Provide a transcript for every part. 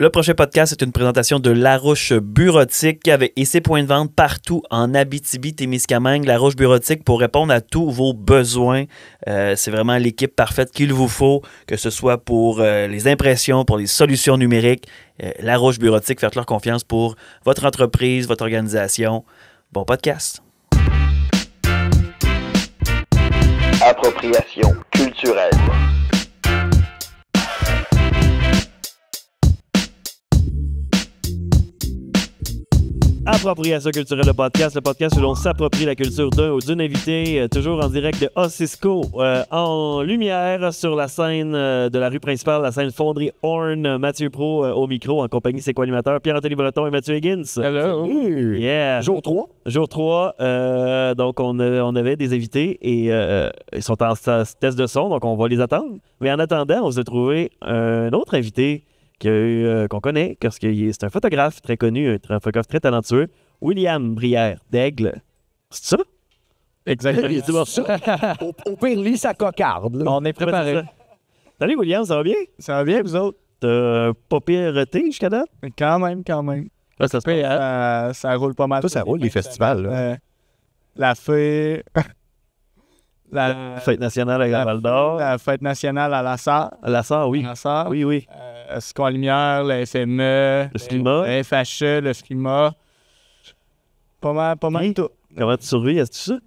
Le prochain podcast est une présentation de Larouche Bureautique avait ses points de vente partout en Abitibi-Témiscamingue. Larouche Bureautique pour répondre à tous vos besoins. Euh, c'est vraiment l'équipe parfaite qu'il vous faut, que ce soit pour euh, les impressions, pour les solutions numériques. Euh, Larouche Bureautique, faites leur confiance pour votre entreprise, votre organisation. Bon podcast. Appropriation culturelle. Appropriation culturelle, le podcast, le podcast où l'on s'approprie la culture d'un ou d'une invité, euh, toujours en direct de Osisco, euh, en lumière sur la scène euh, de la rue principale, la scène Fonderie Horn. Mathieu Pro au micro, en compagnie de ses co-animateurs Pierre-Anthony Breton et Mathieu Higgins. Hello! Yeah! Jour 3. Jour 3, donc on, avait des invités et ils sont en test de son, donc on va les attendre. Mais en attendant, on se trouvait un autre invité euh, qu'on connaît, parce que c'est un photographe très connu, un photographe très talentueux, William Brière d'Aigle. C'est ça? Exactement. au, au pire, lit sa cocarde. On est préparé. Salut William, ça va bien? Ça va bien, vous autres? T'as euh, pas pireté jusqu'à date? Quand même, quand même. Ah, ça, roule pas mal. ça roule les festivals. Euh, la fée. La, fête nationale à Laval La fête nationale à la À la oui. À la Oui, oui. Euh, Lumière, la FME. Le FLIMA. E, le FHE, le FLIMA. Pas mal, pas mal Comment tu survis à tout ça?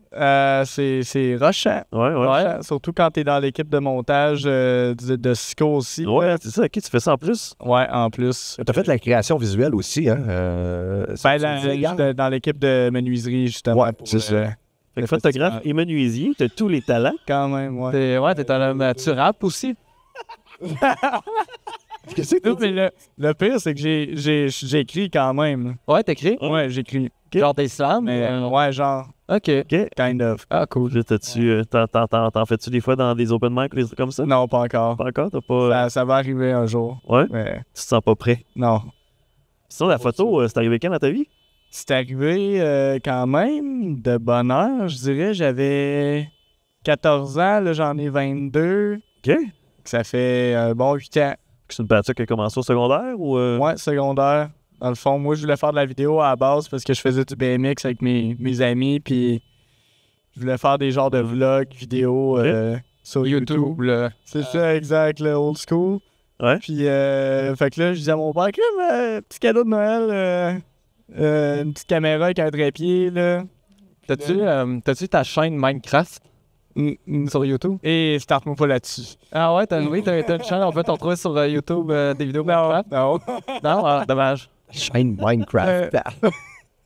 c'est rochant. Ouais, oui. surtout quand tu es dans l'équipe de montage euh, de, de aussi. Ouais, c'est ça. qui tu fais ça en plus? Ouais, en plus. Tu as fait la création visuelle aussi, hein? Euh, ben, dans l'équipe de menuiserie, justement. Ouais, c'est ça. Euh, fait que photographe ah. et menuisier, t'as tous les talents. Quand même, ouais. ouais, t'es talent. un tu aussi. Qu'est-ce que non, mais le, le pire, c'est que j'ai, j'ai, j'écris quand même. Ouais, t'écris? Ouais, j'écris. Genre des slams? Mais, euh, euh, ouais, genre. OK. Kind of. Ah, cool. Euh, t'en, fais-tu des fois dans des open mic des trucs comme ça? Non, pas encore. Pas encore? T'as pas... Ça, va arriver un jour. Ouais? Mais... Tu te sens pas prêt? Non. Sinon, la photo, c'est arrivé quand dans ta vie? C'est arrivé euh, quand même de bonheur, je dirais. J'avais 14 ans, là, j'en ai 22. OK. Ça fait un bon 8 ans. C'est une pratique qui a commencé au secondaire ou. Euh? Ouais, secondaire. Dans le fond, moi, je voulais faire de la vidéo à base parce que je faisais du BMX avec mes, amis, puis je voulais faire des genres de mm-hmm. vlogs, vidéos euh, sur YouTube. C'est ça, exact, le old school. Ouais. Puis, fait que là, je disais à mon père, petit cadeau de Noël euh, une petite caméra avec un trépied, là. T'as-tu euh, t'as-tu ta chaîne Minecraft mm, mm. sur YouTube? Et starte-moi pas là-dessus. Ah ouais, t'as, oui, t'as, une chaîne, on peut t'en trouver sur euh, YouTube euh, des vidéos Minecraft? Non. Non, ah, dommage. Chaîne Minecraft.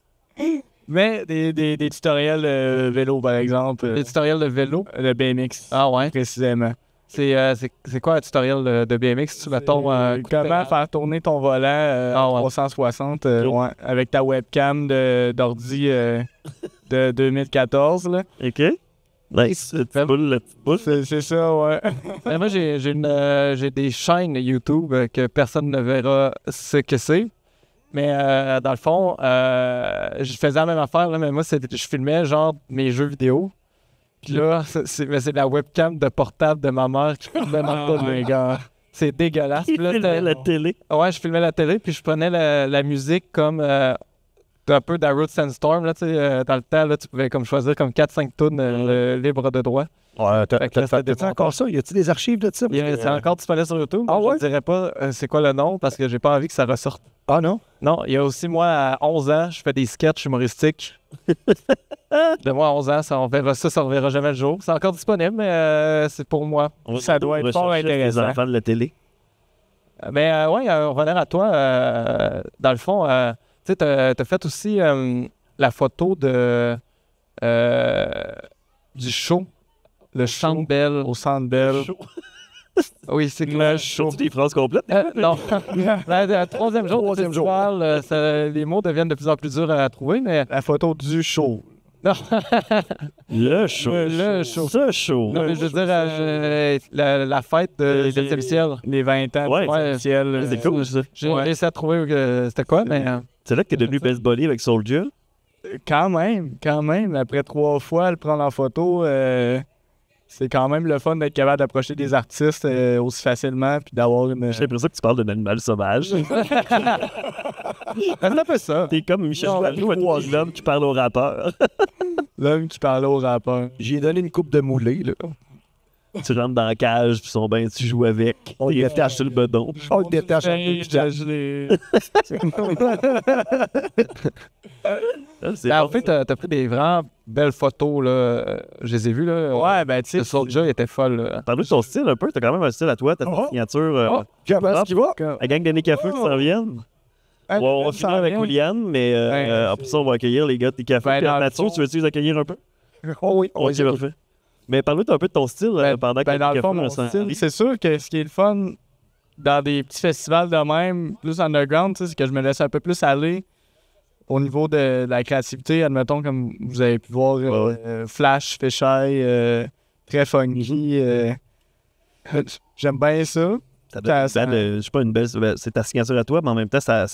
Mais des, des, tutoriels de vélo, par exemple. Des tutoriels de vélo? Le BMX. Ah ouais? Précisément. Euh, c'est quoi un tutoriel de BMX? Tu, vas euh, euh, comment faire tourner ton volant 360 euh, ah, avec ta webcam d'ordi de, 2014. Là. OK. Nice. C'est ça, ouais. Ben, moi, j'ai des chaînes YouTube que personne ne verra ce que c'est. Mais dans le fond, je faisais la même affaire, mais moi, je filmais genre mes jeux vidéo puis là, c'est la webcam de portable de ma mère qui filmait Martin oh gars C'est dégueulasse. Je filmais la télé. Ouais, je filmais la télé, puis je prenais la, musique comme euh, un peu de Sandstorm. Là, euh, dans le temps, là, tu pouvais comme choisir comme 4-5 tonnes libres libre de droit. Ouais, encore ça? Y a-tu des archives de ça? C'est euh, encore disponible sur YouTube. Ah je ne dirais pas euh, c'est quoi le nom parce que j'ai pas envie que ça ressorte. Ah non? Non, il y a aussi, moi, à 11 ans, je fais des sketchs humoristiques. de moi à 11 ans, ça, ça, ne reverra jamais le jour. C'est encore disponible, mais euh, c'est pour moi. ça doit être fort intéressant. Les enfants de la télé. Mais oui, revenir à toi, dans le fond, tu as fait aussi la photo de du show le Chant-de-Belle. Au Le Oui, c'est Le chaud. des phrases France complète? Euh, non. la, troisième jour, troisième jour. Euh, les mots deviennent de plus en plus durs à trouver, mais... La photo du show. Non. le show. Le, le show. Ce Non, mais je veux dire, la, fête des euh, l'Étienne Ciel. Les 20 ans ouais, ouais Ciel. C'est cool, ça. J'ai réussi à trouver c'était quoi, mais... C'est là que t'es devenu Best Buddy avec Soldier? Quand même, quand même. Après trois fois, elle prend la photo c'est quand même le fun d'être capable d'approcher des artistes euh, aussi facilement puis d'avoir une. J'ai l'impression que tu parles d'un animal sauvage. On appelle ça. T'es comme Michel un l'homme qui parle au rappeur. l'homme qui parle au rappeur. J'ai donné une coupe de moulée, là. tu rentres dans la cage, puis sont bain, tu joues avec. On les détache le bedon. On les détache sur le ben, En fait, t'as pris des vraies belles photos, là. Je les ai vues, là. Ouais, ben, tu sais. Le soldier, il était folle. T'as vu son style un peu? T'as quand même un style à toi. T'as ta oh. signature. Comment oh. est-ce euh, La gang de Nécafeux, qui s'en viennent. Ouais, ah, on finir avec William, mais euh, euh, après ça, on va accueillir les gars de Café. Ben, Mathieu, tu veux-tu les accueillir un peu? Oh oui, oui parfait. Mais parle-nous un peu de ton style euh, ben, pendant ben, que dans mon style, c'est sûr que ce qui est le fun dans des petits festivals de même, plus underground, c'est que je me laisse un peu plus aller au niveau de, la créativité. Admettons, comme vous avez pu voir, euh, Flash, Fisheye, euh, très funky. Mhm. J'aime bien ça. ça pas une belle. Ben, c'est ta signature à toi, mais en même temps, ça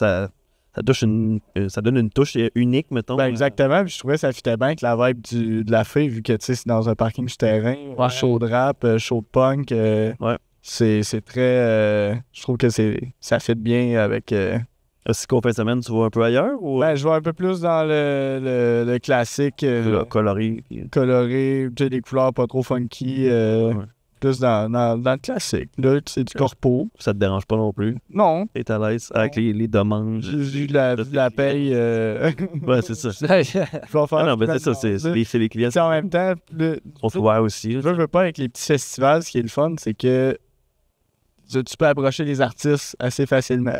euh, ça, donne une touche unique, mettons. Ben euh. exactement. Puis je trouvais que ça fitait bien avec la vibe de la fée, vu que c'est dans un parking souterrain, ouais. Euh, chaud de rap, chaud punk. ouais. C'est très. je trouve que ça fit bien avec. Ah, Est-ce qu'au fin de semaine, tu vois un peu ailleurs? Ben, je vois un peu plus dans le, classique. coloré coloré. Coloré, des couleurs pas trop funky. Ouais dans, le classique. Là, c'est du corpo. Ça te dérange pas non plus? Non. T'es à l'aise avec les, dommages. demandes. J'ai de la paye. Euh, ouais, c'est ça. je vais faire. Ah non, mais c'est ça, c'est les, les clients. C'est en même temps. On se voit aussi. Je veux pas avec les petits festivals, ce qui est le fun, c'est que tu, peux approcher les artistes assez facilement.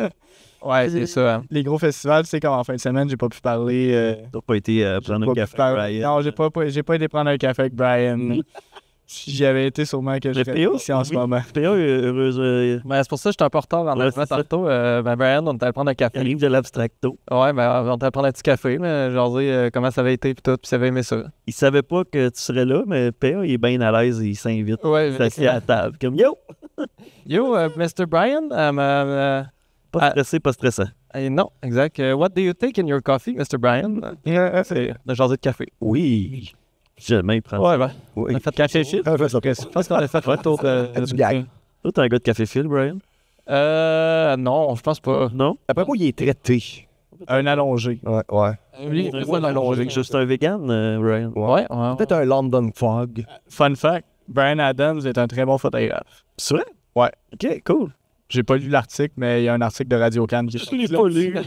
ouais, c'est ça. Hein. Les gros festivals, c'est comme en fin de semaine, j'ai pas pu parler. Euh, T'as pas été euh, prendre un café avec Brian. Non, j'ai pas, j'ai pas été prendre un café avec Brian. Si j'y avais été, sûrement que j'étais ici en ce moment. PA, euh, heureuse. Euh, ben, c'est pour ça que j'étais un peu retard en tantôt. Euh, Brian, ben, on était allé prendre un café. Il arrive de l'abstracto. Ouais, ben, on était allé prendre un petit café, mais genre, euh, comment ça avait été, puis tout, puis ça avait aimé ça. Il savait pas que tu serais là, mais P.O. il est bien à l'aise, il s'invite. Ouais, il à la table. Comme yo! yo, Mr. Brian, pas ah. stressé, pas stressant. non, exact. what do you take in your coffee, Mr. Brian? c'est de café. Oui. Jamais il prend. Ouais, ben. Oui. On a fait café fil. Ah, je pense qu'on a fait de tour euh, Toi, un gars de café fil, Brian? Euh. Non, je pense pas. Non? Après où il est traité. Un allongé. Ouais, ouais. Oui, un allongé. Juste un vegan, euh, Brian. ouais. ouais Peut-être un London Fog. Fun fact, Brian Adams est un très bon photographe. C'est vrai? Ouais. OK, cool. J'ai pas lu l'article, mais il y a un article de Radio canada Je l'ai pas lu.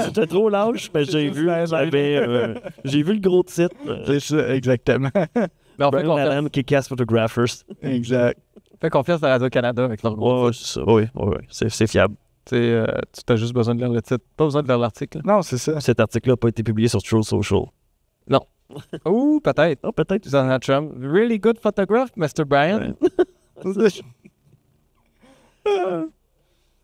C'était trop lâche, mais j'ai vu, euh, j'ai vu le gros titre. C'est ça, exactement. Mais en fait ben, confiance. qui Photographers. Exact. Fais confiance à Radio-Canada avec leur gros titre. Oui, oui, c'est, c'est fiable. tu euh, as juste besoin de lire le titre. Pas besoin de lire l'article. Non, c'est ça. Cet article-là n'a pas été publié sur True Social. Non. Ouh, peut-être. Oh, peut-être. Donald Trump. Really good photograph, Mr. Brian.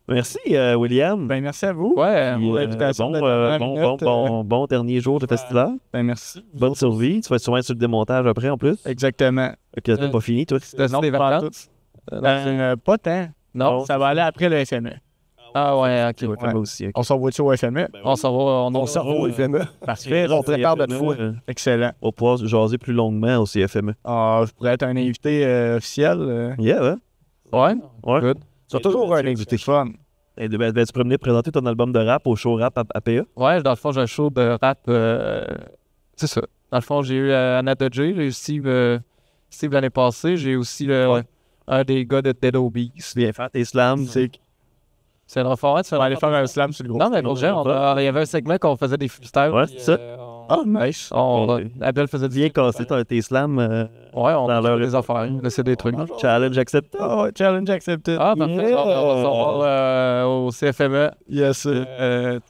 Merci, euh, William. Ben, merci à vous. Euh, bon, euh, bon, bon, dernier jour de festival. Ben, merci. Bonne survie. Tu vas être être sur le démontage après, en plus. Exactement. pas fini, toi. C'est pas tant. Non. Ça va aller après le FME. Ah ouais, ok. On s'envoie-tu au FME? Ben on s'en on, au FME. Parfait, on prépare de fois. E, Excellent. On va pouvoir jaser plus longuement au FME. Ah, je pourrais être un invité officiel. Yeah, ouais. Ouais? Tu as toujours un invité fun. Et ben, tu promener présenter ton album de rap au show rap à, PA? Ouais, dans le fond, j'ai un show de rap. Euh, c'est ça. Dans le fond, j'ai eu euh, Anna j'ai eu Steve, l'année passée. J'ai aussi le, un des gars de Dead Obies. Bien fait, tes slams, c'est. C'est le C'est tu vas aller faire un slam sur le groupe. Non, mais pour il y avait un segment qu'on faisait des freestyles. Ouais, c'est ça. Euh, ah, nice. Ah, euh, Abdel faisait bien casser tes slams slam euh, ouais, on dans leur... des affaires. des trucs. Ah, challenge accepté. Ah, oh, challenge accepted. Ah, parfait. On va euh, au CFME. Yes.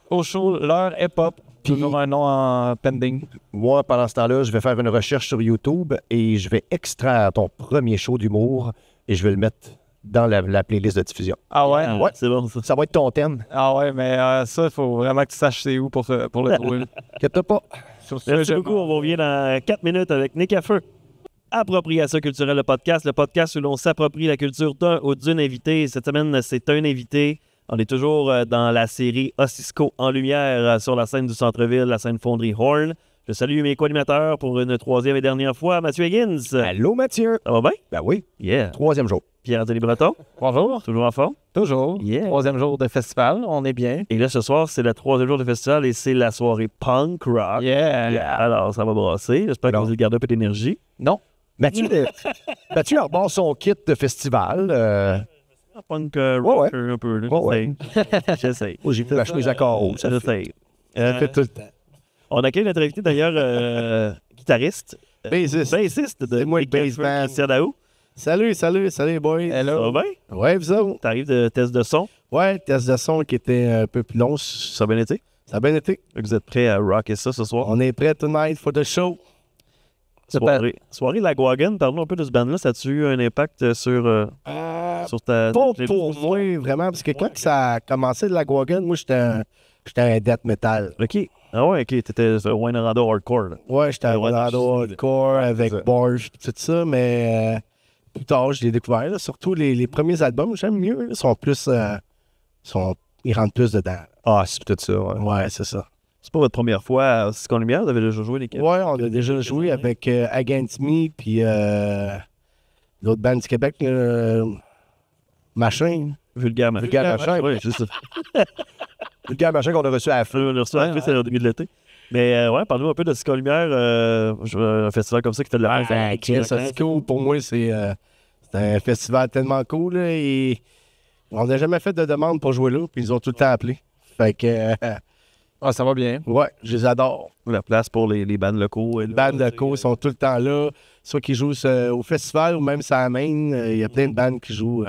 au show, l'heure est pop. Puis, toujours un nom en pending. Moi, pendant ce temps-là, je vais faire une recherche sur YouTube et je vais extraire ton premier show d'humour et je vais le mettre dans la, playlist de diffusion. Ah, ah ouais? C'est bon, ça. Ça va être ton thème. Ah ouais, mais euh, ça, il faut vraiment que tu saches c'est où pour, le trouver. t'as pas. Merci beaucoup. On revient dans 4 minutes avec Nick à Appropriation culturelle, le podcast. Le podcast où l'on s'approprie la culture d'un ou d'une invitée. Cette semaine, c'est un invité. On est toujours euh, dans la série Osisco en lumière euh, sur la scène du centre-ville, la scène fonderie Hall. Je salue mes co-animateurs pour une troisième et dernière fois, Mathieu Higgins. Allô, Mathieu. Ça va bien? Ben oui. Yeah. Troisième jour. Pierre-Anthony Breton. Bonjour. Toujours en forme? Toujours. Troisième jour de festival, on est bien. Et là, ce soir, c'est le troisième jour de festival et c'est la soirée punk rock. Yeah. Alors, ça va brasser. J'espère que vous allez garder un peu d'énergie. Non. Mathieu, Mathieu arbore son kit de festival. Euh... Punk euh, rock un peu. Ouais, ouais. J'essaie. j'ai fait la les accords hauts. J'essaie. Euh, fait tout le temps. On accueille notre invité d'ailleurs, euh, guitariste. Euh, bassiste. Bassiste de moi, Christian Daou. Salut, salut, salut, boys. Hello. Ça va bien? Ouais, vous autres? T'arrives de test de son? Ouais, test de son qui était un peu plus long. Ça a bien été? Ça a bien été. Vous êtes prêts à rocker ça ce soir? On est prêts tonight for the show. Soirée, la wagon. parlons un peu de ce band-là. Ça a-tu eu un impact euh, sur, euh, euh, sur ta. Pas pour moi, vraiment, parce que quand ça a commencé de wagon, moi, j'étais un, un death metal. OK. Ah ouais, OK. T'étais un Winerado hardcore. Ouais, j'étais un Winerado hardcore avec Borge, tout ça, mais plus tard, je l'ai découvert. Surtout les, premiers albums, j'aime mieux. Ils sont plus. Euh, ils rentrent plus dedans. Ah, c'est peut-être ça. Ouais, ouais c'est ça. C'est pas votre première fois à Second Lumière, vous avez déjà joué l'équipe? Oui, on a déjà joué avec euh, Against Me, puis euh, l'autre band du Québec, Machin. Vulgaire Machin. Vulgaire Machin, oui, c'est ça. Machin qu'on a reçu à la fin. On reçu à la c'est au début de l'été. Mais euh, ouais, parle-nous un peu de Disco Lumière, euh, un festival comme ça qui était de la ah, ben, pour moi, euh, c'est un festival tellement cool. et on n'a jamais fait de demande pour jouer là, puis ils ont tout le temps appelé. Fait que. Ah, ça va bien. Ouais, je les adore. La place pour les, bandes locaux. Les bandes locaux sont tout le temps là. Soit qu'ils jouent au festival ou même ça amène. Il y a plein de bandes qui jouent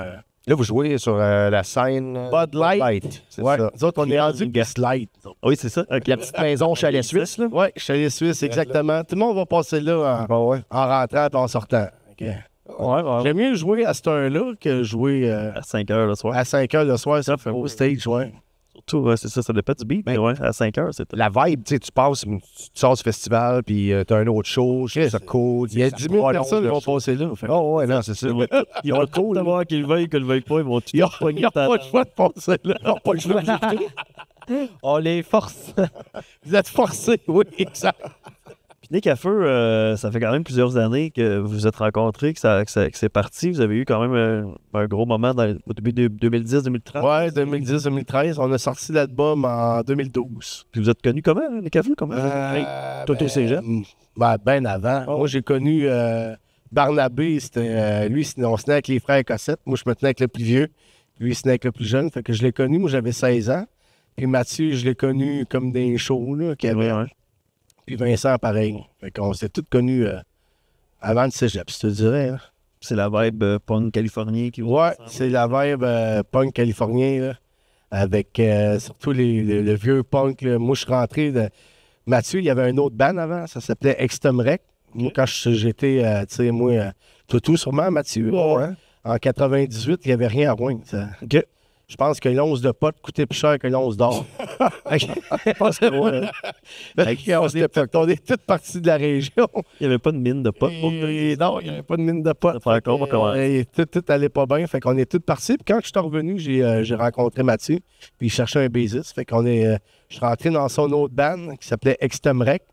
Là, vous jouez sur euh, la scène euh, Bud Light. c'est ça. Nous autres, on est rendu. Gaslight. Oui, c'est ça. La petite maison chalet suisse. Oui, chalet suisse, exactement. Tout le monde va passer là en, bah rentrant et en sortant. J'aime mieux jouer à cette heure-là que jouer. Euh, à 5 h le soir. À 5 h le soir, ça fait au stage, ouais. Surtout, c'est ça, ça dépend du beat. mais ben, ouais, à 5 heures, c'est La vibe, tu sais, tu passes, tu sors du festival, puis euh, t'as un autre show, je ça cool. Il y a 10 000 personnes qui vont passer là. Fait. Oh, ouais, non, c'est ça. Ils vont le cool, de voir qu'ils veuillent, qu'ils ne veuillent pas, ils vont tout Ils n'ont pas le choix de passer là. Ils n'ont pas le choix de On les force. Vous êtes forcés, oui, exact. Nick nique euh, ça fait quand même plusieurs années que vous vous êtes rencontrés, que, c'est parti. Vous avez eu quand même euh, un, gros moment au début de 2010-2013. Oui, 2010-2013. On a sorti l'album en 2012. Puis vous êtes connus comment, Nick les cafés? Comment? Euh, toi, ben, mm, ben, Ben, avant. Oh. Moi, j'ai connu euh, Barnabé. C'était, lui, on se avec les frères Cossette. Moi, je me tenais avec le plus vieux. Lui, il se tenait avec le plus jeune. Fait que je l'ai connu. Moi, j'avais 16 ans. Puis Mathieu, je l'ai connu comme des shows, là, avait puis Vincent, pareil. on s'est tous connus euh, avant le cégep, je te dirais. C'est la vibe euh, punk californien qui Ouais, c'est la vibe euh, punk californien, avec surtout les, le vieux punk. Moi, je suis rentré de. Mathieu, il y avait un autre band avant, ça s'appelait Extomrec. Moi, quand j'étais, tu sais, moi, tout, tout sûrement, Mathieu. Hein. En 98, il n'y avait rien à Rouen je pense qu'une once de potes coûtait plus cher qu'une once d'or. on est toutes partis de la région. Il n'y avait pas de mine de potes. non, il n'y avait pas de mine de potes. Tout, tout, allait pas bien. Fait qu'on est toutes partis. Puis quand je suis revenu, euh, j'ai rencontré Mathieu. Puis il cherchait un bassiste. Fait qu'on est. Euh, je suis rentré dans son autre band qui s'appelait Extemrec.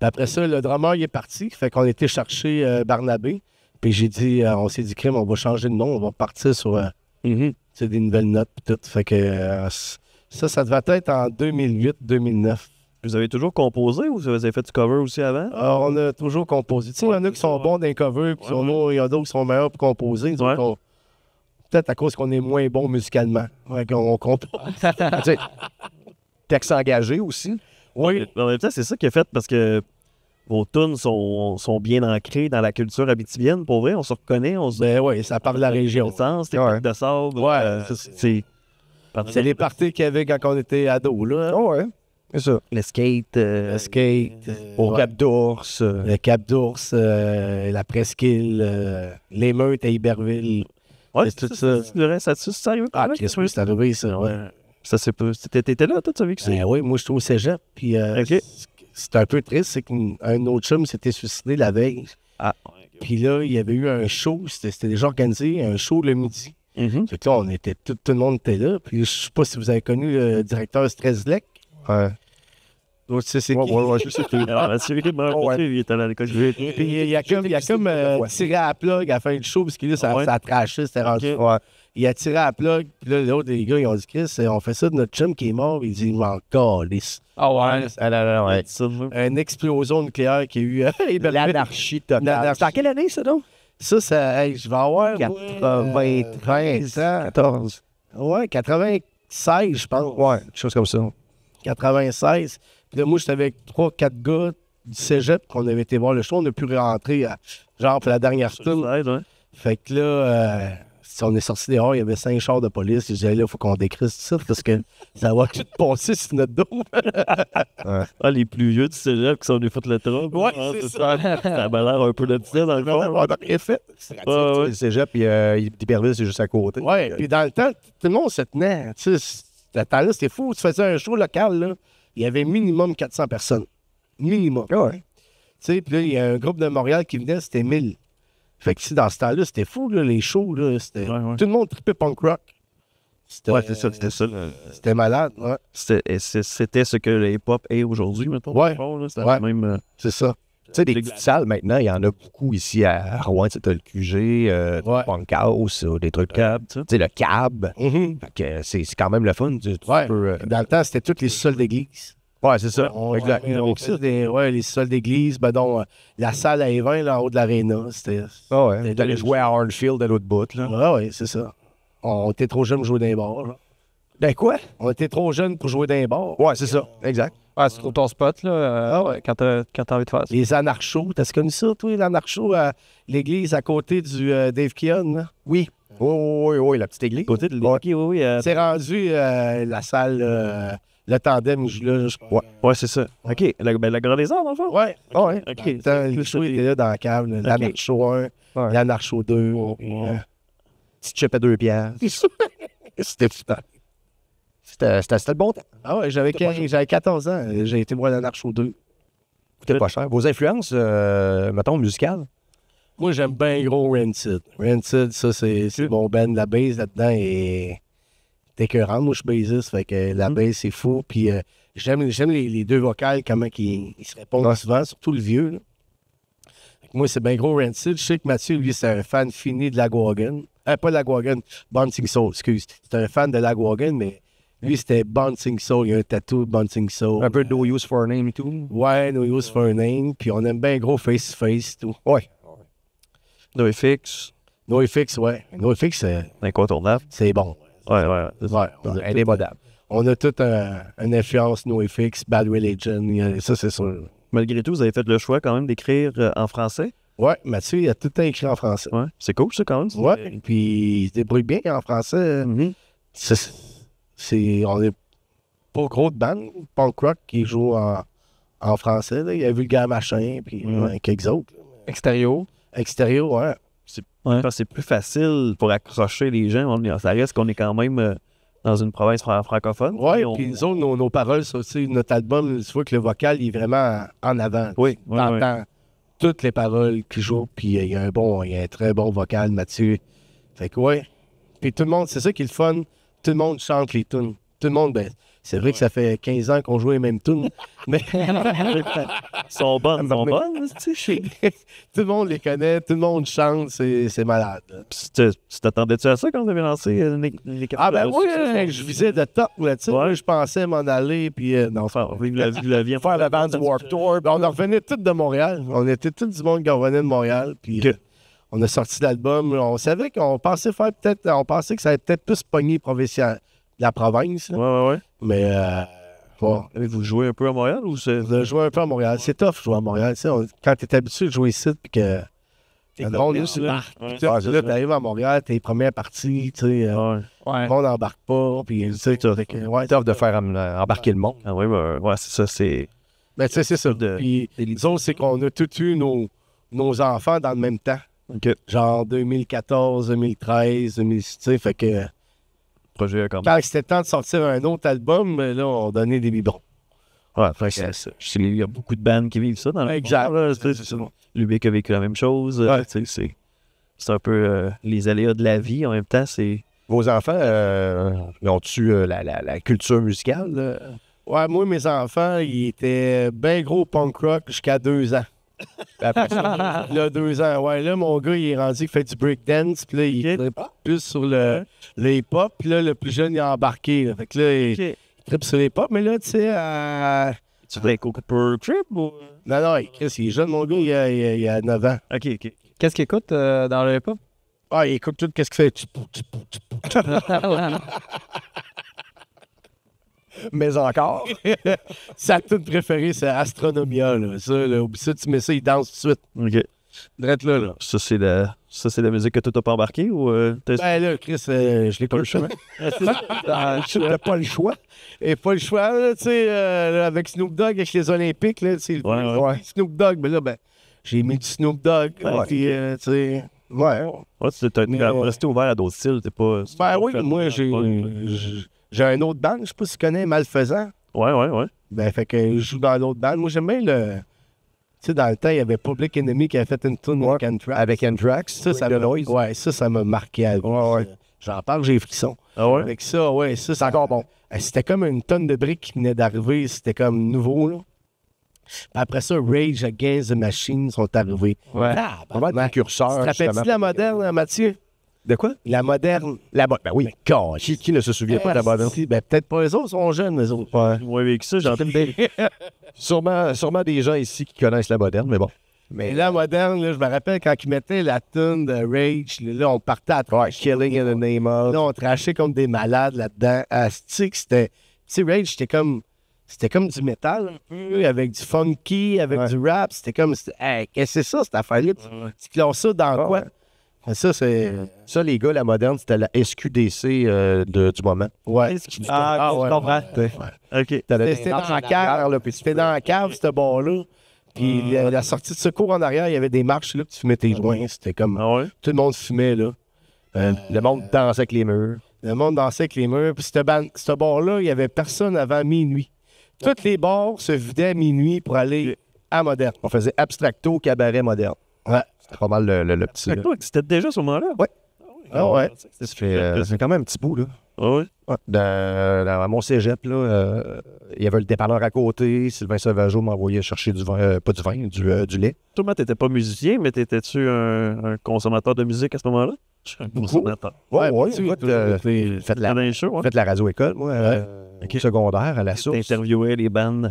après ça, le drummer il est parti. Fait qu'on était chercher euh, Barnabé. Puis j'ai dit, on s'est dit, crime, on va changer de nom, on va partir sur Mm-hmm. C'est des nouvelles notes, puis tout. Euh, ça, ça devait être en 2008-2009. Vous avez toujours composé ou vous avez fait du cover aussi avant? Ah, on a toujours composé. il y en a qui sont bons dans les covers, puis il y en a d'autres qui sont meilleurs pour composer. Peut-être à cause qu'on est moins bon musicalement. qu'on compose. texte engagé aussi. Oui. c'est ça qui est fait parce que vos tunes sont, sont, bien ancrés dans la culture habitivienne, pour vrai. On se reconnaît. On se... Ben oui, ça parle de la région. C'est ouais. de sable. Ouais, euh, c'est. les parties qu'il y avait quand on était ados, là. Oh, ouais. C'est ça. Le skate. Euh, le skate. Euh, au Cap d'Ours. Le Cap d'Ours, la presqu'île, Meutes à Iberville. Ouais, c'est tout ça. Le reste là-dessus, c'est arrivé. Ah, oui, c'est arrivé, ça, ouais. Ça, c'est T'étais là, toi, tu as vu que c'est. Ben oui, moi, je suis au cégep. Puis, c'est un peu triste, c'est qu'un autre chum s'était suicidé la veille. Ah. Puis là, il y avait eu un show, c'était déjà organisé, un show le midi. Mm-hmm. tout, le monde était là. Puis je sais pas si vous avez connu le directeur Streslec. Ouais. Donc, c'est ouais, je sais plus. Alors, la série, m'a ouais. il était là l'école. Puis il y a comme, y a euh, tiré à la plug à la fin du show, parce que là, ça, ah ça a traché, c'était rendu il a tiré à la plug, puis là, l'autre, les gars, ils ont dit Chris, on fait ça de notre chum qui est mort, il dit, il m'en Ah ouais. Ah là là, ouais. Une explosion nucléaire qui a eu. L'anarchie totale. C'est en quelle année, ça, donc Ça, ça je vais avoir. 93 ans. 14. Ouais, 96, je pense. Ouais, quelque chose comme ça. 96. Puis là, moi, j'étais avec 3-4 gars du cégep qu'on avait été voir le show. On a pu rentrer, genre, pour la dernière tour. Fait que là. Euh, on est sorti dehors, il y avait cinq chars de police. Ils disaient, là, il faut qu'on décrisse ça parce que ça va tout passer sur notre dos. ah, les plus vieux du cégep qui sont venus foutre le trouble. Ouais, hein, c'est ça. Ça, l'air un peu de ça, dans le fond. Hein. On n'a fait. Le cégep, puis euh, c'est juste à côté. Oui, puis dans le temps, tout le monde se tenait. Tu sais, là c'était fou. Tu faisais un show local, là, il y avait minimum 400 personnes. Minimum. Ah ouais. Tu sais, puis là, il y a un groupe de Montréal qui venait, c'était 1000. Fait que, dans ce temps-là, c'était fou, les shows. Là, Tout le monde trippait punk rock. C'était, ouais, ça, c'était ça. C'était malade, C'était, c'était ce que le hip-hop est aujourd'hui, mettons. Ouais, Même, euh, c'est ça. Tu sais, des petites salles maintenant, il y en a beaucoup ici à Rouen. Tu as le QG, euh, Punk House, euh, des trucs. Le cab, tu sais. le cab. Mm-hmm. Fait que c'est, c'est quand même le fun. Tu, Dans le temps, c'était toutes les salles d'église. Oui, c'est ça. On, exact. ouais, les sols d'église, ben euh, la salle à Evin, là, en haut de l'aréna. C'était. Ah ouais. D'aller jouer à Arnfield à l'autre bout, là. Ah ouais, c'est ça. On était trop jeunes pour jouer d'un bord Ben quoi? On était trop jeunes pour jouer d'un bord Oui, c'est ça. Exact. Ah, c'est ton spot, là, euh, ah ouais. quand t'as envie de faire ça. Les anarchos, t'as connu ça, toi, l'anarcho à l'église à côté du euh, Dave Kion, là? Oui. Oui, oui, oui, la petite église. Côté de l'église. Ouais. Oui, euh, C'est rendu la salle le tandem, je, je... Ouais, ouais c'est ça. OK. La, ben, grande des arts, dans le fond? Ouais. Ouais. OK. okay. Le là dans la cave. Okay. La 1, ouais. la 2. Oh, petit chip à deux euh, pièces. C'était super. C'était, c'était, le bon temps. Ah ouais, j'avais, 15, 14 ans. J'ai été moi la 2. Coûtait pas cher. Vos influences, euh, mettons, musicales? Moi, j'aime bien gros Rancid. Rancid, ça, c'est, c'est mon band. La base là-dedans est T'es que je suis bassiste, fait que euh, la mm-hmm. baisse, c'est fou. Puis euh, j'aime les, deux vocales, comment ils, se répondent souvent, surtout le vieux. Moi, c'est bien gros Rancid. Je sais que Mathieu, lui, c'est un fan fini de la euh, pas la Bon Bouncing Soul, excuse. C'est un fan de la mais lui, c'était Bouncing Soul. Il y a un tattoo Bouncing Soul. Un peu No Use for a Name et tout. Ouais, No Use for a Name. Puis on aime bien gros Face Face tout. Ouais. no NoFX, ouais. NoFX, c'est. Incontournable. C'est bon. Ouais, ouais. ouais elle est modable. On a toute un, une influence NoFX, Bad Religion, euh, ça, c'est sûr. Malgré tout, vous avez fait le choix quand même d'écrire euh, en français? Oui, Mathieu, il a tout le écrit en français. Ouais. C'est cool, ça, quand même. Oui, puis il se débrouille bien en français. Mm-hmm. C'est, on est pas gros de bande Paul Crock qui joue en, en français. Il y a vulgar Machin, puis mm-hmm. euh, quelques autres. Extérieur. Extérieur, ouais c'est plus facile pour accrocher les gens. ça reste qu'on est quand même euh, dans une province francophone. Oui, puis nous nos, nos paroles, aussi notre album, tu vois que le vocal est vraiment en avant. Oui, oui t'entends toutes les paroles qui jouent, puis il y a un bon, un très bon vocal, Mathieu. Fait que oui. Puis tout le monde, c'est ça qui est le fun. Tout le monde chante les tunes. Tout le monde, ben, c'est vrai que ça fait 15 ans qu'on joue les mêmes tunes, mais ils sont bonnes, sont bonnes. tout le monde les connaît, tout le monde chante, c'est malade. Tu t'attendais-tu à ça quand on avait lancé euh, les les, Ah ben euh, oui, hein, je visais de top là sais, Je pensais m'en aller, puis euh, non, faire, la, faire la band Tour. On est revenait tous de Montréal. On était tous du monde qui revenait de Montréal, puis... on a sorti l'album. On savait qu'on pensait faire peut-être, on pensait que ça allait peut-être plus pogner provincial, la province. Là. Oui, oui, Mais. Euh, Vous jouez un peu à Montréal ou c'est. Je un peu à Montréal. C'est tough jouer à Montréal. quand tu es habitué de jouer ici, puis que. Le monde, là, tu arrives à Montréal, tes premières parties, tu sais, euh, ouais. le n'embarque pas, puis tu sais, tu tough de faire euh, embarquer le monde. Ah oui, ben, ouais, c'est ça, c'est. Mais ben, tu sais, c'est ça. De... les autres, c'est qu'on a tous eu nos, nos enfants dans le même temps. OK. Genre 2014, 2013, 2006, tu sais, fait que quand ah, temps de sortir un autre album, là, on donnait des biberons. Ouais, Il y a beaucoup de bandes qui vivent ça dans le la Exact. Lubic a vécu la même chose. C'est, un peu euh, les aléas de la vie en même temps. c'est... Vos enfants euh, ont-tu euh, la, culture musicale? moi, mes enfants, ils étaient bien gros punk rock jusqu'à deux ans. Après, là, deux ans. Ouais, là, mon gars, il est rendu, il fait du breakdance. Puis là, il okay. plus sur le, les pop. Puis là, le plus jeune, il a embarqué. Fait que là, il, tripe sur les pop. Mais là, tu sais, euh... tu fais peu Trip ou. Non, non, il, est jeune, mon gars, il a, a, 9 ans. OK, OK. Qu'est-ce qu'il écoute euh, dans le hip-hop? Ah, il écoute tout, qu'est-ce qu'il fait? mais encore. Sa toute préférée, c'est Astronomia. Là. Ça, là, ça, tu mets ça, il danse tout de suite. OK. Drette là, là. Ça, c'est la... Ça, c'est la musique que tu n'as pas embarquée ou euh, Ben là, Chris, euh, je l'ai pas le choix. Ah, tu n'as pas le choix. Et pas le choix, tu sais, euh, avec Snoop Dogg, avec les Olympiques, là, c'est le ouais. Snoop Dogg, mais là, ben, j'ai mis du Snoop Dogg. Puis, euh, tu sais. Ouais. tu t'es resté ouvert à d'autres styles, t'es pas. Ben oui, moi, j'ai. J'ai un autre band, je sais pas si tu connais, Malfaisant. Ouais, ouais, ouais. Ben, fait que je joue dans l'autre band. Moi, j'aimais le. Tu sais, dans le temps, il y avait Public Enemy qui avait fait une tune avec Anthrax. Ça, ça, me... Ouais, ça, ça m'a marqué à ouais, ouais. J'en parle, j'ai frisson. Ah ouais? Avec ça, ouais, ça, c'est encore bon. Euh, c'était comme une tonne de briques qui venait d'arriver. C'était comme nouveau, là. Après ça, Rage Against the Machine sont arrivés. Ouais. Ah, bah, un curseur. Tu te rappelles-tu la moderne, hein, Mathieu? De quoi? La moderne. La mo- ben oui, quand, qui, ne se souvient pas de la euh, moderne? Ben, peut-être pas eux autres, sont jeunes, les autres. Ouais. avec ça, j'entends sûrement, sûrement des gens ici qui connaissent la moderne, mais bon. Mais la moderne, je me rappelle quand ils mettaient la tune de Rage, là, on partait à Killing in the Name of. Là, on trachait comme des malades là-dedans. Astic, ah, c'était. Tu sais, Rage, c'était comme. C'était comme du métal un peu, avec du funky, avec du rap. C'était comme. eh, qu'est-ce que c'est ça, cette affaire-là? Tu, ça dans ah, quoi? Ça, c'est. Mm. Ça, les gars, la moderne, c'était la SQDC euh, de, du moment. Ouais. Ah, ah je comprends. Ouais. OK. dans, dans la cave, là, puis fais dans la cave, ce bon-là. Puis mm. la, sortie de secours en arrière, il y avait des marches, là, puis tu fumais tes ah joints. C'était comme. Ah tout le monde fumait, là. Euh, euh, le monde dansait avec les murs. Le monde dansait avec les murs. Puis ce, ban... là il n'y avait personne avant minuit. Toutes les bars se vidaient à minuit pour aller à moderne. On faisait abstracto, cabaret moderne. Ouais, c'était pas mal le, le, petit. Fait tu c'était déjà à ce moment-là? Ouais. Ah, ah ouais. Ah, euh, c'est quand même un petit bout, là. Ah oui? Dans, à mon cégep, là, euh, il y avait le dépanneur à côté. Sylvain Sauvageau m'envoyait chercher du vin, euh, pas du vin, du, du lait. Toi, t'étais pas musicien, mais t'étais-tu un, consommateur de musique à ce moment-là? Je suis un consommateur. Ouais, ouais. ouais, la, radio-école, moi, secondaire, à la source. interviewé les bandes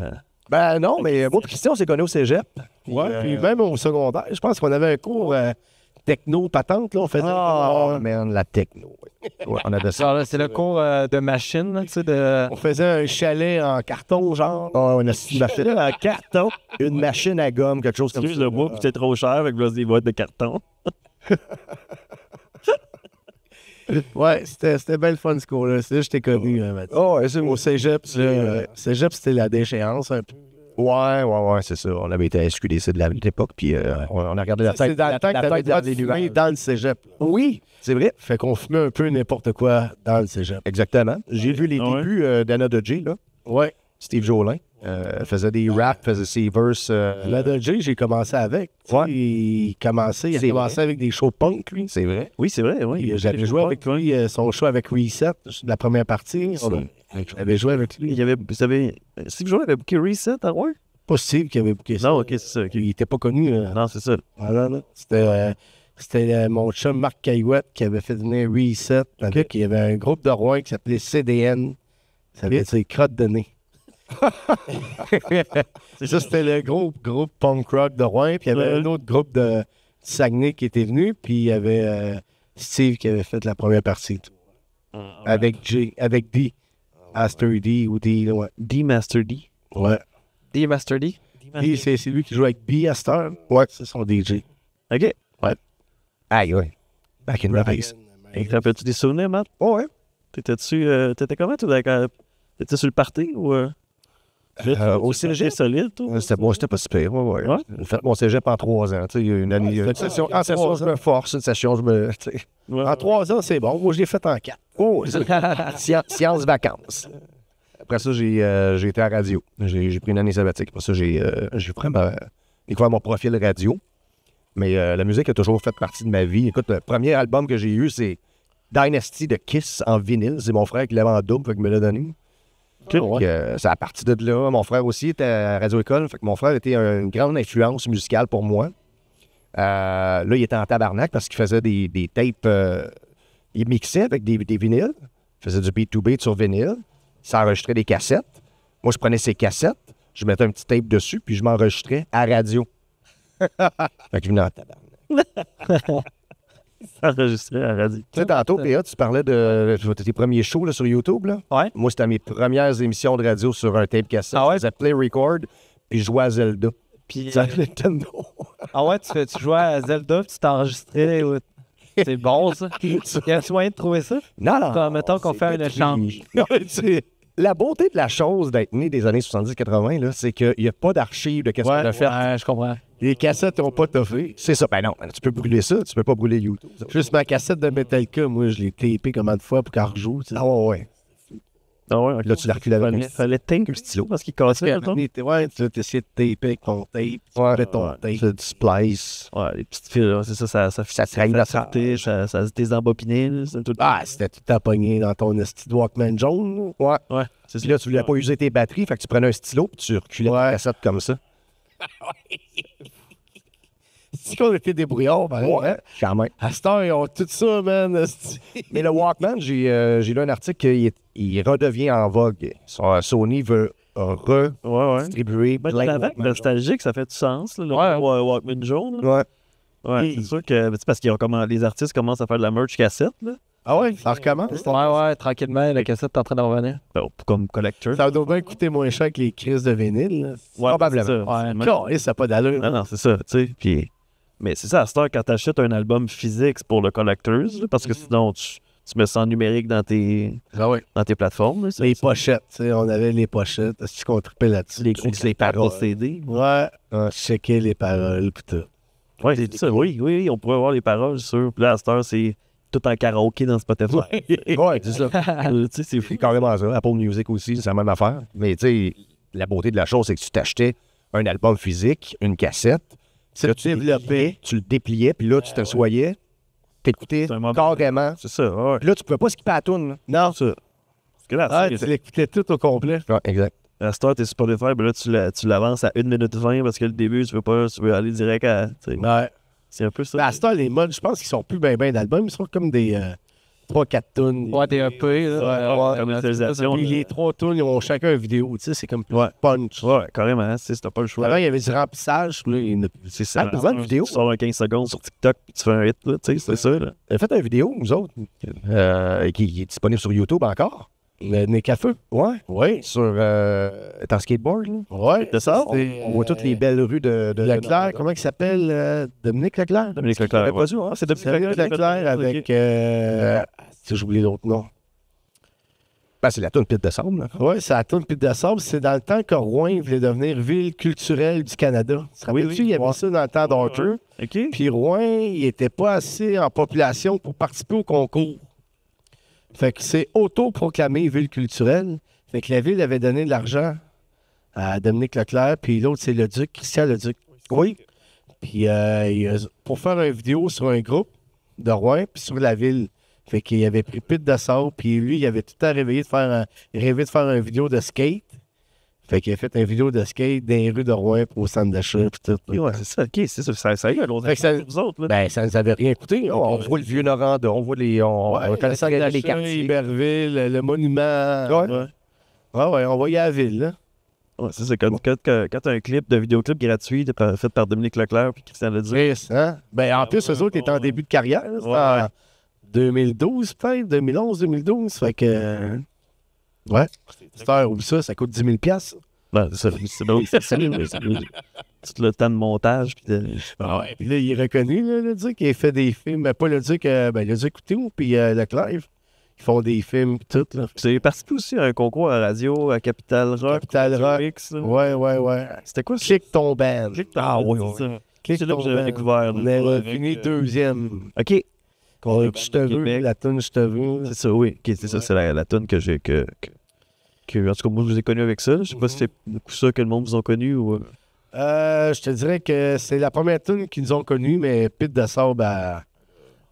ben non, mais moi, question, on s'est connu au cégep. Ouais, euh, puis même au secondaire, je pense qu'on avait un cours euh, techno-patente. Là, on faisait. Ah, oh, mais euh, man, la techno. Ouais, on avait ça. Ah, c'est le cours de machine. Là, de... On faisait un chalet en carton, genre. Ah, on a une machine en carton, une machine à gomme, quelque chose comme ça. le bois, c'était trop cher avec des boîtes de carton. ouais, c'était bien fun, ce cours-là. C'est là que je t'ai connu, hein, Mathieu. Oh, ouais, Au cégep, euh, cégep, c'était la déchéance un peu. Ouais, ouais, ouais, c'est ça. On avait été à SQDC de l'époque, puis euh, on, a regardé la tête. dans la, tête, dans, dans le cégep. Oui. C'est vrai. Fait qu'on fumait un peu n'importe quoi dans le cégep. Exactement. J'ai vu les ah débuts euh, d'Anna Dodgy, là. Ouais. Steve Jolin elle euh, faisait des raps, faisait ses verses. Euh, la DJ, j'ai commencé avec. Il commençait, il a commencé avec des shows punk, lui. C'est vrai. Oui, c'est vrai. Oui. J'avais joué avec lui, euh, son show avec Reset, la première partie. J'avais joué avec lui. Il y avait, vous savez, Steve avait Reset à hein, Rouen? Possible qu'il avait bouqué ça. Non, ok, c'est ça. Il n'était pas connu. Hein. Non, c'est ça. C'était c'était mon chum Marc Caillouette qui avait fait venir Reset. Avec, il y avait un groupe de roi qui s'appelait CDN. Ça veut dire crotte de nez. ça, c'était le groupe groupe punk rock de Rouen. Puis il y avait un autre groupe de Saguenay qui était venu. Puis il y avait euh, Steve qui avait fait la première partie. Ah, avec avec D. Master D ou D, ouais. D Master D. Ouais. D Master D. D, c'est lui qui joue avec B Aster, Ouais, c'est son DJ. OK. Ouais. Aïe, ouais. Back in the face. Et t'as tu des souvenirs, Matt? Oh, ouais. T'étais-tu. Euh, t'étais comment, T'étais sur le party ou. Euh? Euh, au solide, toi? Euh, C'était bon, pas super. pire, ouais, Fait, mon cégep en trois ans, tu sais, il une année. une session, en session, je me force, une session, je me. en trois ans, c'est bon. Moi, je l'ai fait en quatre. Oh, Science, vacances. Après ça, j'ai euh, été à radio. J'ai pris une année sabbatique. Après ça, j'ai euh, vraiment découvert mon profil radio. Mais la musique a toujours fait partie de ma vie. Écoute, le premier album que j'ai eu, c'est Dynasty de Kiss en vinyle. C'est mon frère qui l'avait en double, fait qu'il me l'a donné. Okay, ça euh, partir de là. Mon frère aussi était à Radio-École. mon frère était une grande influence musicale pour moi. Euh, là, il était en tabarnak parce qu'il faisait des, tapes. Euh, il mixait avec des, des vinyles. Il faisait du beat 2 b sur vinyle. Il enregistrait des cassettes. Moi, je prenais ses cassettes, je mettais un petit tape dessus, puis je m'enregistrais à radio. fait qu'il en tabarnak. enregistré à la radio. Tu sais, tantôt, Péa, tu parlais de euh, tes premiers shows là, sur YouTube. Là. Moi, c'était mes premières émissions de radio sur un tape cassette. Ah je ouais? Play Record, puis je jouais à Zelda. Puis. Euh... Nintendo. ah ouais, tu, tu jouais à Zelda, puis tu t'enregistrais. C'est bon, ça. Il y a moyen de trouver ça? Non, non. Mettons qu'on fait un échange la beauté de la chose d'être né des années 70-80, c'est qu'il n'y a pas d'archives de qu'est-ce qu'on je comprends. Les cassettes n'ont pas toffé. C'est ça. Ben non, tu peux brûler ça, tu peux pas brûler YouTube. Juste ma cassette de Metallica, moi, je l'ai tapé combien de fois pour qu'elle rejoue. Ah ouais. Ah ouais, Là, tu l'as reculé avec un stylo parce qu'il cassait. Ouais, ouais, tu essayé de taper ton tape. Ouais, ton tape. Tu splice. Ouais, les petites fils, c'est ça, ça, ça, ça, ça, la sortie, ça, ça se désembobinait. Ah, c'était tout tapogné dans ton style Walkman jaune. Ouais. ouais là, tu voulais pas user tes batteries, fait que tu prenais un stylo puis tu reculais la cassette comme ça. si on était des brouillards, ben, ouais, hein? quand même. À ce ils ont tout ça, man. Mais le Walkman, j'ai euh, lu un article qui redevient en vogue. Euh, Sony veut redistribuer. Ouais, ben, avec, nostalgique, ça fait du sens, le ouais. Walkman jaune. Ouais. ouais C'est sûr que ben, c'est parce que les artistes commencent à faire de la merch cassette. Là. Ah ouais, ça recommence? Ouais, ouais, tranquillement, la cassette est en train de revenir. Ben, oh, comme collector. Ça doit bien coûter moins cher que les crises de vinyle. Ouais, Probablement. Ça, ouais, et ça n'a pas d'allure. Non, non, c'est ça, tu sais. Puis mais c'est ça, à cette heure, quand t'achètes un album physique pour le collectors, parce que mhm. sinon, tu, tu mets ça en numérique dans tes, ah dans tes plateformes. les pochettes, tu sais, on avait les pochettes. Est-ce qu'on là-dessus? Les, les, paroles. CD. Ouais, on checkait les paroles, pis tout. Ouais, c'est ça, oui, oui, on pourrait voir les paroles, sûr. Puis là, à cette c'est tout en karaoké dans ce Spotify. ouais, c'est ça. tu sais, c'est carrément ça. Apple Music aussi, c'est la même affaire. Mais tu sais, la beauté de la chose, c'est que tu t'achetais un album physique, une cassette, Là, tu développais, tu le dépliais, puis là, tu ben t'assoyais, t'écoutais carrément. C'est ça, ouais. Puis là, tu pouvais pas skipper la toune. Non. C'est ça. Parce que là, tu l'écoutais tout au complet. Ouais, exact. À tu t'es t'es Spotify, puis là, tu l'avances à une minute 20 parce que le début, tu veux pas, tu veux aller direct à. Ouais. C'est un peu ça. Ben, à temps-là, les modes, je pense qu'ils sont plus bien ben d'albums, ils sont comme des. Euh, 3-4 tonnes. Ouais, un peu Là, ouais, les 3 tunes, ils ont chacun une vidéo. Tu sais, c'est comme punch. Ouais, carrément. Tu sais, pas le choix. Avant, il y avait du remplissage. Là, il c'est ça. Ah, vidéo. 15 secondes sur TikTok tu fais un hit. Là, tu sais, c'est ça. Là. Faites une vidéo, nous autres, euh, qui est disponible sur YouTube encore. Le nez à Ouais. Oui. Sur. Euh, T'es en skateboard, Oui, de ça. On, voit toutes les belles rues de. Leclerc, comment il s'appelle? Euh, Dominique Leclerc? Dominique Leclerc. Ouais. Hein. C'est Dominique Leclerc, Leclerc avec. Euh, J'ai oublié l'autre nom. Ben, c'est la tourne pitre de Sable. Oui, c'est la tourne pitre de Sable. C'est dans le temps que Rouen voulait devenir ville culturelle du Canada. Tu te rappelles il y avait ça dans le temps d'Arthur. Puis Rouen, il n'était pas assez en population pour participer au concours. Fait que c'est autoproclamé ville culturelle. Fait que la ville avait donné de l'argent à Dominique Leclerc, puis l'autre, c'est le duc, Christian le duc. Oui. Puis euh, pour faire une vidéo sur un groupe de Rouen, puis sur la ville. Fait qu'il avait pris pite de sort, puis lui, il avait tout le temps de faire un, rêvé de faire une vidéo de skate. Fait qu'il a fait un vidéo de skate dans les rues de Rouen au centre d'achat. ouais, c'est ça. OK, c'est ça. Ça, ça y est, l'autre. Ça, autres, Ben, ça nous avait rien coûté. On, voit le vieux Noranda, on voit les. On, ouais, on connaît les quartiers. Iberville, le monument. Ouais. Ouais, ah on voyait la ville, Ouais, ça, c'est quand, quand, tu un clip de vidéoclip gratuit fait par Dominique Leclerc puis Christian Leduc. Hein? Ben, en plus, eux autres étaient en début de carrière. en 2012, peut-être, 2011, 2012. Fait que. Ouais. Star, oublie ça, ça coûte 10 000 ben, c'est bon Tout le temps de montage. Puis ah ouais, puis là, il est reconnu, là, le Duc, il fait des films. Mais pas le Duc, que euh, ben, le Duc puis euh, le Clive. Ils font des films, tout. Là. C'est parti aussi à un concours à radio à Capital Rock. Capital Rock. ouais, ouais, ouais. C'était quoi Click ton band. Click Ah, oui, oui. C'est là que j'ai découvert. On est revenu euh, deuxième. OK. Je te veux, la tune Je te veux. C'est ça, oui. c'est ça, c'est la, la tune que j'ai. Que, que, en tout cas, moi, je vous ai connu avec ça. Je sais pas si mhm. c'est pour ça que le monde vous a connu ou. Euh. Euh, je te dirais que c'est la première tune qu'ils nous ont connue, mais Pit de Sable a,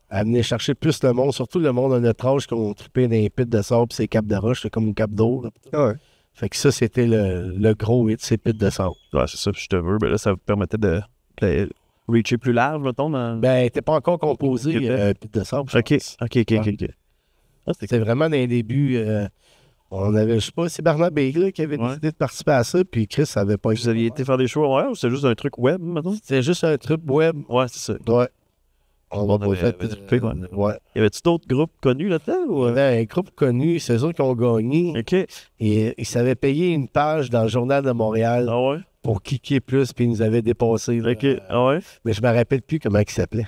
amené chercher plus le monde, surtout le monde à notre âge qu'on trippait dans les pits de Sable et ses capes de roche, comme une cape d'eau. Ah ouais. Fait que ça, c'était le, gros hit, c'est Pit de Sable. Ouais, c'est ça, je te veux. mais ben là, ça vous permettait de reacher plus large, mettons? Dans... Ben, t'es pas encore composé euh, OK, OK, OK, OK. Ah, vraiment dans début. Euh, on avait, je sais pas, c'est Bernard Baker qui avait décidé de participer à ça, puis Chris n'avait pas. Vous aviez été faire des shows ouais, ou c'est juste un truc web maintenant? C'était juste un truc web. Ouais, c'est ça. Ouais. On, va avait, fait, avait quoi. Ouais. Y avait-tu d'autres groupes connus là-dedans? Ou... Euh? Il y avait un groupe connu, c'est eux qui ont gagné. OK. Et ils s'avaient payer une page dans le Journal de Montréal. Ah ouais? pour kicker plus, puis il nous avait dépassé. Ah ouais. Mais je me rappelle plus comment il s'appelait.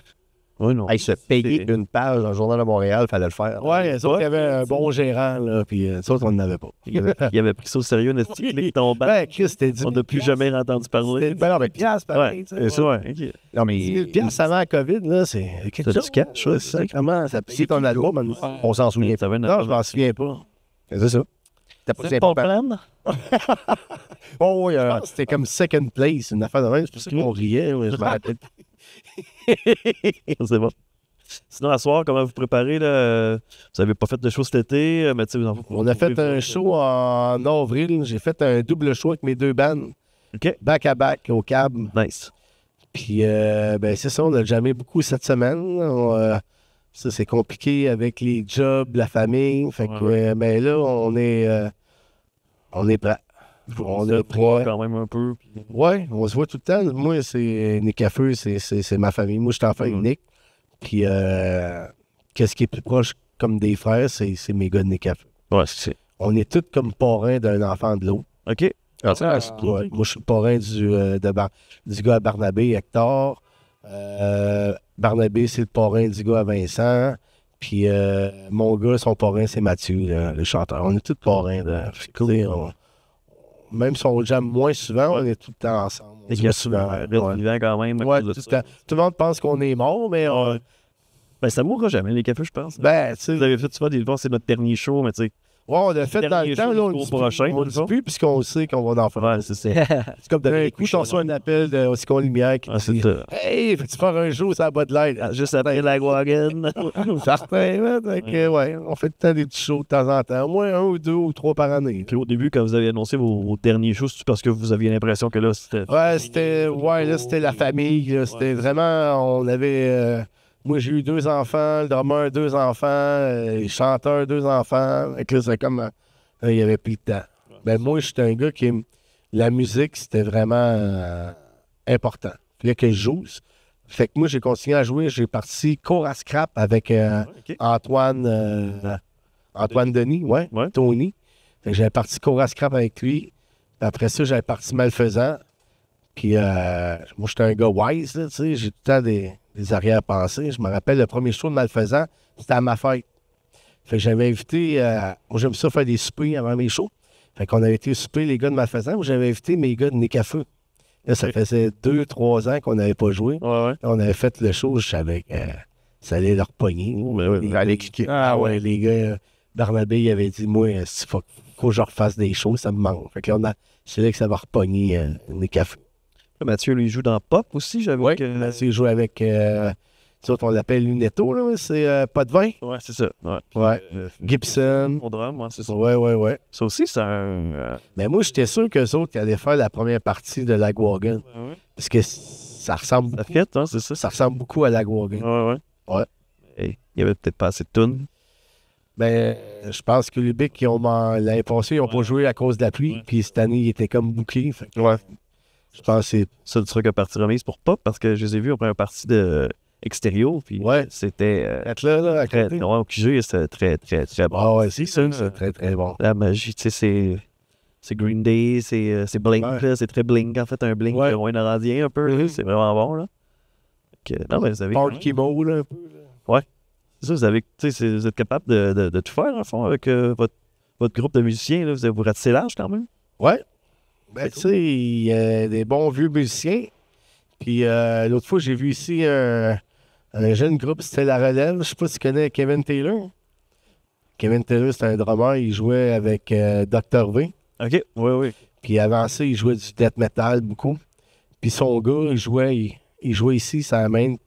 Oui, non. Il se payait une page dans le Journal de Montréal, il fallait le faire. Ouais, ça, il y avait un bon gérant, là, puis euh, ça, on n'en avait pas. il, avait, avait, pris ça au sérieux, notre petit qui tombait. Ben, dit. On n'a plus jamais entendu parler. Ben non, mais piastres, c'est ça, ouais. Non, mais. avant la COVID, là, c'est. Quelque chose. tu caches, ça? Comment ça C'est ton album, on s'en souvient. Non, je m'en souviens pas. C'est ça. C'était pas plein? Plan? oh euh, c'était comme second place, une affaire de même. C'est pour qu'on riait. je C'est bon. Sinon, à soir, comment vous préparez? Vous n'avez pas fait de show cet été, euh, mais On a fait un show en avril. J'ai fait un double show avec mes deux bandes. OK. Back à back au cab. Nice. Puis, euh, ben, c'est ça, on a jamais beaucoup cette semaine. Ça, c'est compliqué avec les jobs, la famille. Fait que, mais euh, ben là, on est, euh, on est prêt. On est prêt. quand même un peu. on se voit tout le temps. Moi, c'est Nick c'est ma famille. Moi, je suis enfant unique. Puis, euh, qu'est-ce qui est plus proche comme des frères, c'est mes gars de Nick Ouais, c'est On est tous comme parrains d'un enfant de l'autre. OK. Ah, ah, moi, je suis parrain du, euh, gars Barnabé, Hector. Euh, Barnabé, c'est le parrain du gars à Vincent. Puis euh, mon gars, son parrain, c'est Mathieu, le, chanteur. On est tous parrains. Là. même si on jam moins souvent, on est tout le temps ensemble. y a souvent. Euh, vivant quand même. tout, le monde pense qu'on est mort, mais Ben, ça mourra jamais, les cafés, je pense. Hein. Ben, Vous avez fait des c'est notre dernier show, mais tu sais Ouais, on a fait dans le temps, là, on dit prochain, on dit plus, puisqu'on sait qu'on va en faire. Ouais, c'est C'est comme d'un coup, on reçoit un appel de Oscar oh, Lumière qui ah, dit Hey, fais tu faire un jour ça va de l'air ah, ?» Juste après la Guagan. donc euh, ouais, on fait le temps des petits shows de temps en temps, au moins un ou deux ou trois par année. Puis au début, quand vous avez annoncé vos, derniers shows, c'est parce que vous aviez l'impression que là, c'était. Ouais, c'était ouais, là, c'était la famille. C'était vraiment, on avait euh, moi, j'ai eu deux enfants, le drummer, deux enfants, euh, le chanteur, deux enfants. C'est comme. Euh, il n'y avait plus de temps. Mais ben, moi, j'étais un gars qui. La musique, c'était vraiment euh, important. Il fallait que joue. Fait que moi, j'ai continué à jouer. J'ai parti cours à scrap avec ah, Antoine. Antoine Denis, ouais, Tony. J'avais parti cours à scrap avec lui. Après ça, j'avais parti malfaisant. Puis euh, moi, j'étais un gars wise, tu sais, j'ai tout le temps des, des arrière-pensées. Je me rappelle, le premier show de Malfaisant, c'était à ma fête. Fait que j'avais invité, euh, moi j'aime ça faire des soupers avant mes shows. Fait qu'on avait été souper, les gars de Malfaisant, où j'avais invité mes gars de Nécafeu Là, ça faisait deux, trois ans qu'on n'avait pas joué. On avait fait le show, je ça allait leur pogner. Ben ben ah ouais, les gars, Barnabé, avait dit, moi, euh, si faut, que je refasse des shows, ça me manque. Fait que a, c'est là que ça va repogner euh, Mathieu, lui, joue dans Pop aussi, J'avais Oui, que... Mathieu ben, joue avec. Euh, tu vois, on l'appelle Lunetto, c'est euh, pas de vin. Ouais, c'est ça. Ouais. Euh, Gibson. Au drum, c'est ça. Ouais, ouais, ouais. Ça aussi, c'est un. Mais moi, j'étais sûr qu'eux autres allaient faire la première partie de la Ouais, Parce que ça ressemble beaucoup. Fête, hein, c'est ça. Ça ressemble beaucoup à Lagwagon. Ouais, ouais. Ouais. il y avait peut-être pas assez de tunes. Ben, je pense que Lubic, l'année passée, ils n'ont pas joué à cause de la pluie. Puis cette année, ils étaient comme bouclés. Ouais. Je pense que c'est ça le truc à partir remise pour Pop parce que je les ai vus au premier parti de extérieur. Puis ouais. C'était. Euh, là, là, à Très, au QG, c'était très, très, très bon. Ah ouais, c'est ça. C'est très, très bon. La magie, tu sais, c'est. C'est Green Day, c'est, euh, c'est Blink, c'est très Blink, en fait, un Blink ouais. rwandien un peu. Mm-hmm. C'est vraiment bon, là. non, mais vous avez. Part qui là, un peu. Ouais. C'est ça, vous, avez, tu vous êtes capable de, de, de, tout faire, en fond, avec euh, votre, votre groupe de musiciens. Là, vous, vous ratissez large, quand même. Ouais. Ben, tu sais, il y a des bons vieux musiciens. Puis euh, l'autre fois, j'ai vu ici un jeune groupe, c'était La Relève. Je sais pas si tu connais Kevin Taylor. Kevin Taylor, c'est un drummer. Il jouait avec euh, Dr. V. OK, oui, oui. Puis avant ça, il jouait du death metal beaucoup. Puis son gars, il jouait, il, jouait ici, ça amène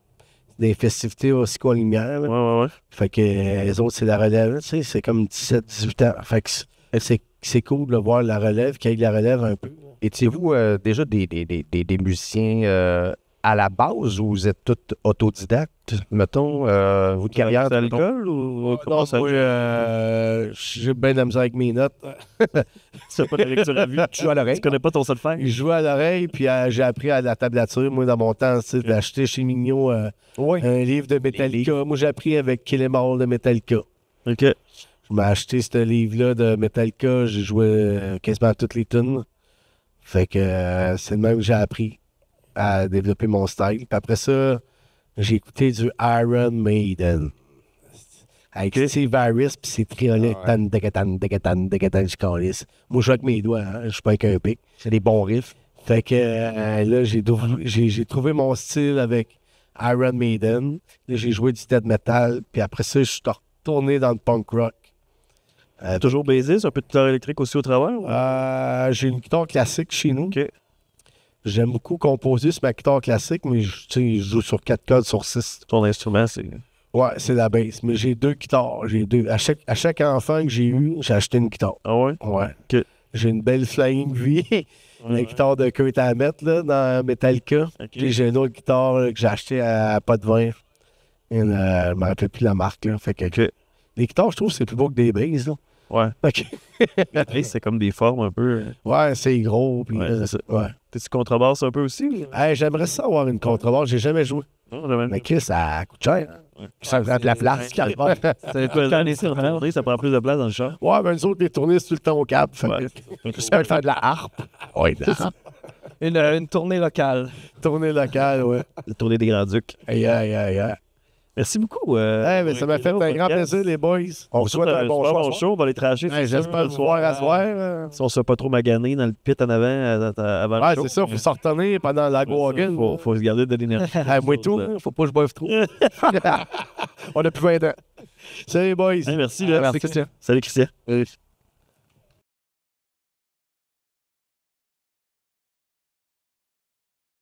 des festivités aussi qu'en lumière. oui, oui. ouais, Fait que euh, les autres, c'est La Relève. Tu sais, c'est comme 17-18 ans. Fait que c'est c'est cool de voir la relève, qu'il y la relève un peu. Étiez-vous euh, déjà des, des, des, des musiciens euh, à la base ou vous êtes tous autodidactes, mettons, euh, votre carrière à l'école ou ah, non, ça j'ai bien de la misère avec mes notes. c'est pas que tu à vue. tu joues à l'oreille. Tu connais pas ton solfège. Je joue à l'oreille, puis j'ai appris à la tablature, moi, dans mon temps, tu d'acheter chez Mignot un livre de Metallica. Moi, j'ai appris avec Kill de Metallica. OK. On m'a acheté ce livre-là de Metallica, j'ai joué euh, quasiment toutes les tunes. Fait que euh, c'est le même que j'ai appris à développer mon style. Puis après ça, j'ai écouté du Iron Maiden. Avec Steve Harris, puis c'est triolet. Ah Moi, je joue avec mes doigts, Je hein, je suis pas avec un pic. C'est des bons riffs. Fait que euh, là, j'ai, trouvé mon style avec Iron Maiden. Là, j'ai joué du Dead metal, puis après ça, je suis retourné dans le punk rock. Euh, toujours baisé, un peu de guitare électrique aussi au travers? Euh, j'ai une guitare classique chez nous. J'aime beaucoup composer sur ma guitare classique, mais je, joue sur 4 codes, sur 6. Ton instrument, c'est. Ouais, c'est la basse. Mais j'ai deux guitares. J'ai deux. À chaque, enfant que j'ai eu, j'ai acheté une guitare. Ah ouais? Ouais. J'ai une belle Flying V, une guitare de Kurt Hammett là, dans Metallica. Puis j'ai une autre guitare que j'ai achetée à, pas de vin. Euh, je ne rappelle plus la marque. Fait que, Les guitares, je trouve, c'est plus beau que des basses. Ouais. OK. c'est comme des formes un peu. Euh. Ouais, c'est gros. Euh, ouais, T'es-tu contrebasse un peu aussi? J'aimerais ça avoir une contrebasse. J'ai jamais joué. mais qui ça coûte cher. Hein. Ça prend de la place, arrive. ça prend plus de place dans le champ. Ouais, mais nous autres, les tournées, c'est tout le temps au cap. Ça C'est faire faire de la harpe. Ouais, de la harpe. Euh, une, tournée locale. Tournée locale, ouais. La tournée des Grands-Ducs. aïe, aïe, aïe. Merci beaucoup. Euh, ça m'a fait un grand plaisir, les boys. On, se souhaite un bon soir. Bon show, on va les tracher. J'espère le voir à soir. Hein. Si on ne se pas trop magané dans le pit en avant à, à, ouais, c'est ça, il faut s'en retenir pendant la Il faut, se garder de l'énergie. moi tout, il ne faut pas que je boive trop. on n'a plus 20 ans. Salut, les boys. merci. merci, Christian. Salut, Christian.